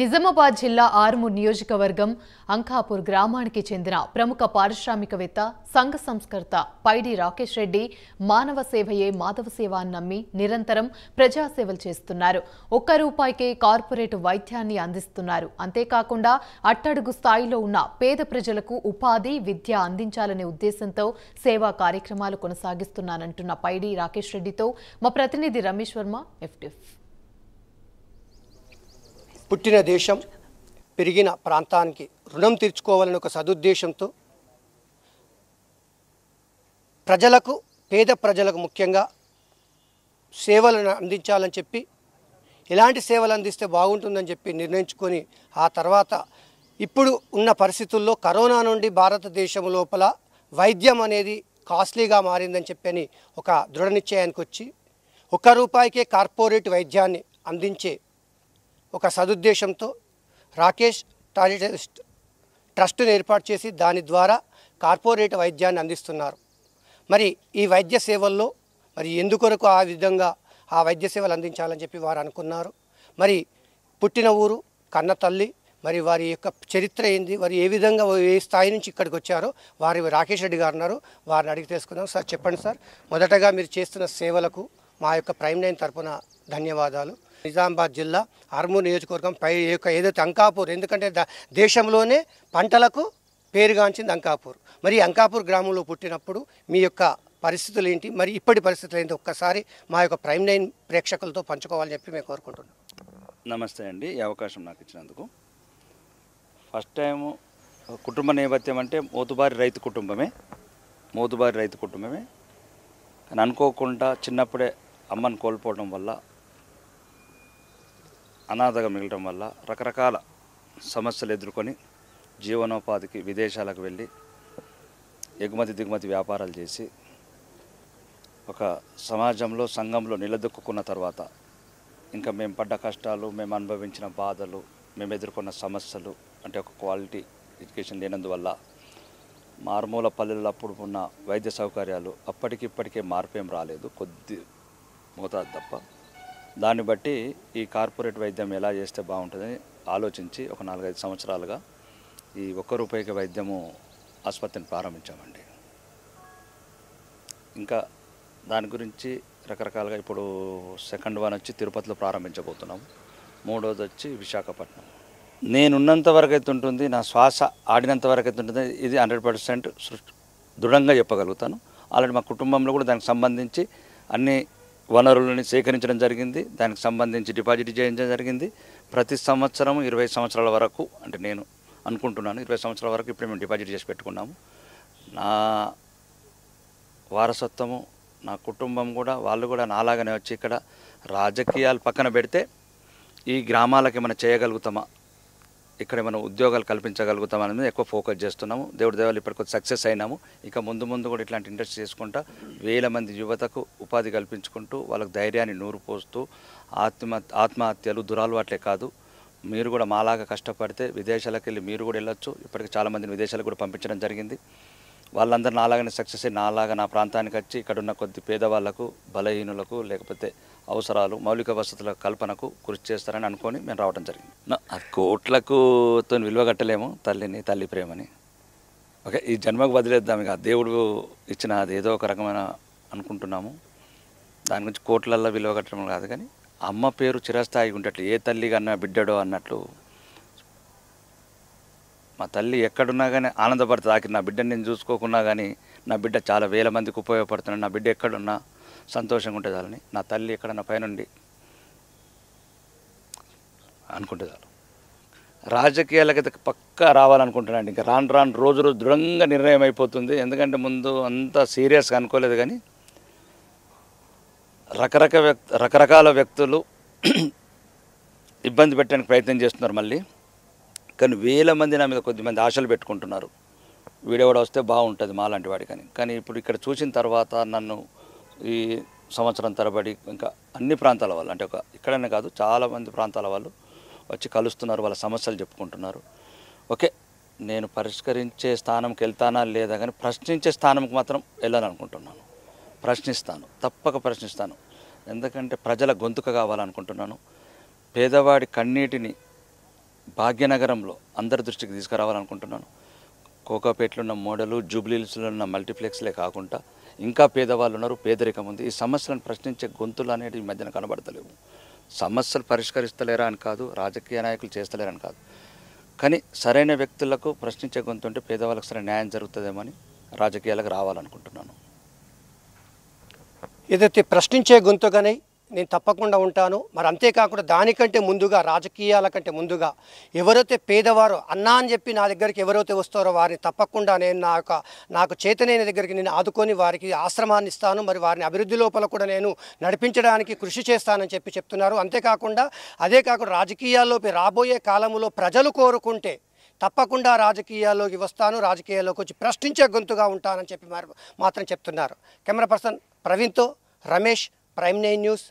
నిజామాబాద్ జిల్లా ఆర్ము నియోజకవర్గం అంకాపూర్ గ్రామానికి చెందిన ప్రముఖ పారిశ్రామికవేత్త సంఘ సంస్కర్త పైడి రాకేష్ రెడ్డి మానవ సేవయే మాధవ సేవ అని నమ్మి నిరంతరం ప్రజాసేవలు చేస్తున్నారు ఒక్క రూపాయికే కార్పొరేట్ వైద్యాన్ని అందిస్తున్నారు అంతేకాకుండా అట్టడుగు స్థాయిలో ఉన్న పేద ప్రజలకు ఉపాధి విద్య అందించాలనే ఉద్దేశంతో సేవా కార్యక్రమాలు కొనసాగిస్తున్నానంటున్న పైడి రాకేష్ రెడ్డితో మా ప్రతినిధి రమేష్ వర్మ ఎఫ్టిఫ్ పుట్టిన దేశం పెరిగిన ప్రాంతానికి రుణం తీర్చుకోవాలని ఒక సదుద్దేశంతో ప్రజలకు పేద ప్రజలకు ముఖ్యంగా సేవలను అందించాలని చెప్పి ఎలాంటి సేవలు అందిస్తే బాగుంటుందని చెప్పి నిర్ణయించుకొని ఆ తర్వాత ఇప్పుడు ఉన్న పరిస్థితుల్లో కరోనా నుండి భారతదేశం లోపల వైద్యం అనేది కాస్ట్లీగా మారిందని చెప్పని ఒక దృఢ నిశ్చయానికి వచ్చి ఒక్క రూపాయికే కార్పొరేట్ వైద్యాన్ని అందించే ఒక సదుద్దేశంతో రాకేష్ టాలిటెస్ట్ ట్రస్టును ఏర్పాటు చేసి దాని ద్వారా కార్పొరేట్ వైద్యాన్ని అందిస్తున్నారు మరి ఈ వైద్య సేవల్లో మరి ఎందుకొరకు ఆ విధంగా ఆ వైద్య సేవలు అందించాలని చెప్పి వారు అనుకున్నారు మరి పుట్టిన ఊరు కన్న తల్లి మరి వారి యొక్క చరిత్ర ఏంది వారు ఏ విధంగా ఏ స్థాయి నుంచి ఇక్కడికి వచ్చారో వారి రాకేష్ రెడ్డి గారు ఉన్నారు వారిని అడిగి తెలుసుకుందాం సార్ చెప్పండి సార్ మొదటగా మీరు చేస్తున్న సేవలకు మా యొక్క ప్రైమ్ లైన్ తరఫున ధన్యవాదాలు నిజామాబాద్ జిల్లా అర్మూర్ నియోజకవర్గం పై యొక్క ఏదైతే అంకాపూర్ ఎందుకంటే దేశంలోనే పంటలకు పేరుగాంచింది అంకాపూర్ మరి అంకాపూర్ గ్రామంలో పుట్టినప్పుడు మీ యొక్క పరిస్థితులు ఏంటి మరి ఇప్పటి పరిస్థితులు ఏంటి ఒక్కసారి మా యొక్క ప్రైమ్ లైన్ ప్రేక్షకులతో పంచుకోవాలని చెప్పి మేము కోరుకుంటున్నాం నమస్తే అండి ఈ అవకాశం నాకు ఇచ్చినందుకు ఫస్ట్ టైము కుటుంబ నేపథ్యం అంటే మోతుబారి రైతు కుటుంబమే మోతుబారి రైతు కుటుంబమే కానీ అనుకోకుండా చిన్నప్పుడే అమ్మను కోల్పోవడం వల్ల అనాథగా మిగలటం వల్ల రకరకాల సమస్యలు ఎదుర్కొని జీవనోపాధికి విదేశాలకు వెళ్ళి ఎగుమతి దిగుమతి వ్యాపారాలు చేసి ఒక సమాజంలో సంఘంలో నిలదొక్కున్న తర్వాత ఇంకా మేము పడ్డ కష్టాలు మేము అనుభవించిన బాధలు మేము ఎదుర్కొన్న సమస్యలు అంటే ఒక క్వాలిటీ ఎడ్యుకేషన్ లేనందువల్ల మారుమూల పల్లెల్లో అప్పుడు ఉన్న వైద్య సౌకర్యాలు అప్పటికిప్పటికే మార్పేం రాలేదు కొద్ది మోతాదు తప్ప దాన్ని బట్టి ఈ కార్పొరేట్ వైద్యం ఎలా చేస్తే బాగుంటుంది ఆలోచించి ఒక నాలుగైదు సంవత్సరాలుగా ఈ ఒక్క రూపాయికి వైద్యము ఆసుపత్రిని ప్రారంభించామండి ఇంకా దాని గురించి రకరకాలుగా ఇప్పుడు సెకండ్ వన్ వచ్చి తిరుపతిలో ప్రారంభించబోతున్నాం మూడోది వచ్చి విశాఖపట్నం నేనున్నంత వరకు అయితే ఉంటుంది నా శ్వాస ఆడినంత వరకు అయితే ఉంటుంది ఇది హండ్రెడ్ పర్సెంట్ దృఢంగా చెప్పగలుగుతాను అలాంటి మా కుటుంబంలో కూడా దానికి సంబంధించి అన్ని వనరులను సేకరించడం జరిగింది దానికి సంబంధించి డిపాజిట్ చేయించడం జరిగింది ప్రతి సంవత్సరం ఇరవై సంవత్సరాల వరకు అంటే నేను అనుకుంటున్నాను ఇరవై సంవత్సరాల వరకు ఇప్పుడు మేము డిపాజిట్ చేసి పెట్టుకున్నాము నా వారసత్వము నా కుటుంబం కూడా వాళ్ళు కూడా నాలాగానే వచ్చి ఇక్కడ రాజకీయాలు పక్కన పెడితే ఈ గ్రామాలకి మనం చేయగలుగుతామా ఇక్కడ మనం ఉద్యోగాలు కల్పించగలుగుతాం అనేది ఎక్కువ ఫోకస్ చేస్తున్నాము దేవుడి దేవాలు ఇప్పటికొచ్చి సక్సెస్ అయినాము ఇంకా ముందు ముందు కూడా ఇట్లాంటి ఇండస్ట్రీ చేసుకుంటా వేల మంది యువతకు ఉపాధి కల్పించుకుంటూ వాళ్ళకు ధైర్యాన్ని నూరు పోస్తూ ఆత్మ ఆత్మహత్యలు దురాలవాట్లే కాదు మీరు కూడా మాలాగా కష్టపడితే విదేశాలకు వెళ్ళి మీరు కూడా వెళ్ళొచ్చు ఇప్పటికి చాలామందిని విదేశాలకు కూడా పంపించడం జరిగింది వాళ్ళందరూ నాలాగానే సక్సెస్ నాలాగా నా ప్రాంతానికి వచ్చి ఇక్కడ ఉన్న కొద్ది పేదవాళ్లకు బలహీనులకు లేకపోతే అవసరాలు మౌలిక వసతుల కల్పనకు కృషి చేస్తారని అనుకొని మేము రావడం జరిగింది కోట్లకు తో కట్టలేము తల్లిని తల్లి ప్రేమని ఓకే ఈ జన్మకు వదిలేద్దాం ఇక దేవుడు ఇచ్చిన అది ఏదో ఒక రకమైన అనుకుంటున్నాము దాని గురించి కోట్లల్లో కట్టడం కాదు కానీ అమ్మ పేరు చిరస్థాయి ఉండేట్లు ఏ తల్లి కన్నా బిడ్డడో అన్నట్లు మా తల్లి ఎక్కడున్నా కానీ ఆనందపడుతుంది ఆఖరి నా బిడ్డని నేను చూసుకోకున్నా కానీ నా బిడ్డ చాలా వేల మందికి ఉపయోగపడుతున్నాను నా బిడ్డ ఎక్కడున్నా సంతోషంగా ఉంటే నా తల్లి నా పైనుండి అనుకుంటే చాలు రాజకీయాలకైతే పక్కా రావాలనుకుంటున్నాను ఇంకా రాను రాను రోజు రోజు దృఢంగా నిర్ణయం అయిపోతుంది ఎందుకంటే ముందు అంతా సీరియస్గా అనుకోలేదు కానీ రకరక వ్యక్తి రకరకాల వ్యక్తులు ఇబ్బంది పెట్టడానికి ప్రయత్నం చేస్తున్నారు మళ్ళీ కానీ వేల మంది నా మీద కొద్దిమంది ఆశలు పెట్టుకుంటున్నారు వీడెవడ వస్తే బాగుంటుంది మాలాంటి వాడి కానీ కానీ ఇప్పుడు ఇక్కడ చూసిన తర్వాత నన్ను ఈ సంవత్సరం తరబడి ఇంకా అన్ని ప్రాంతాల వాళ్ళు అంటే ఒక ఇక్కడనే కాదు చాలామంది ప్రాంతాల వాళ్ళు వచ్చి కలుస్తున్నారు వాళ్ళ సమస్యలు చెప్పుకుంటున్నారు ఓకే నేను పరిష్కరించే స్థానంకి వెళ్తానా లేదా కానీ ప్రశ్నించే స్థానంకి మాత్రం వెళ్ళాలనుకుంటున్నాను ప్రశ్నిస్తాను తప్పక ప్రశ్నిస్తాను ఎందుకంటే ప్రజల గొంతుక కావాలనుకుంటున్నాను పేదవాడి కన్నీటిని భాగ్యనగరంలో అందరి దృష్టికి తీసుకురావాలనుకుంటున్నాను కోకాపేటలో ఉన్న మోడలు జూబ్లీహిల్స్లో ఉన్న మల్టీప్లెక్స్లే కాకుండా ఇంకా పేదవాళ్ళు ఉన్నారు పేదరికం ఉంది ఈ సమస్యలను ప్రశ్నించే గొంతులు అనేవి ఈ మధ్యన కనబడతలేవు సమస్యలు పరిష్కరిస్తలేరా అని కాదు రాజకీయ నాయకులు చేస్తలేరని కాదు కానీ సరైన వ్యక్తులకు ప్రశ్నించే గొంతు ఉంటే పేదవాళ్ళకి సరైన న్యాయం జరుగుతుందేమని రాజకీయాలకు రావాలనుకుంటున్నాను ఏదైతే ప్రశ్నించే గొంతు కానీ నేను తప్పకుండా ఉంటాను మరి అంతేకాకుండా దానికంటే ముందుగా రాజకీయాల కంటే ముందుగా ఎవరైతే పేదవారో అన్నా అని చెప్పి నా దగ్గరికి ఎవరైతే వస్తారో వారిని తప్పకుండా నేను నా యొక్క నాకు చేతనైన దగ్గరికి నేను ఆదుకొని వారికి ఆశ్రమాన్ని ఇస్తాను మరి వారిని అభివృద్ధి లోపల కూడా నేను నడిపించడానికి కృషి చేస్తానని చెప్పి చెప్తున్నారు అంతేకాకుండా అదే కాకుండా రాజకీయాల్లోకి రాబోయే కాలంలో ప్రజలు కోరుకుంటే తప్పకుండా రాజకీయాల్లోకి వస్తాను రాజకీయాల్లోకి వచ్చి ప్రశ్నించే గొంతుగా ఉంటానని చెప్పి మాత్రం చెప్తున్నారు కెమెరా పర్సన్ ప్రవీణ్తో రమేష్ ప్రైమ్ నైన్ న్యూస్